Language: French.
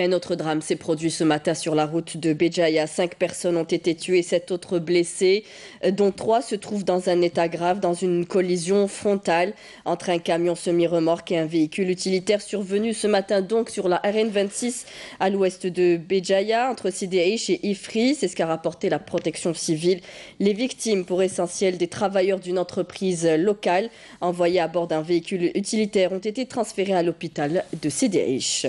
un autre drame s'est produit ce matin sur la route de Béjaïa. Cinq personnes ont été tuées, sept autres blessées, euh, dont trois se trouvent dans un état grave dans une collision frontale entre un camion semi-remorque et un véhicule utilitaire survenu ce matin donc sur la RN26 à l'ouest de Béjaïa, entre Aïch et Ifri. C'est ce qu'a rapporté la protection civile. Les victimes, pour essentiel des travailleurs d'une entreprise locale, envoyés à bord d'un véhicule utilitaire, ont été transférés à l'hôpital de Aïch.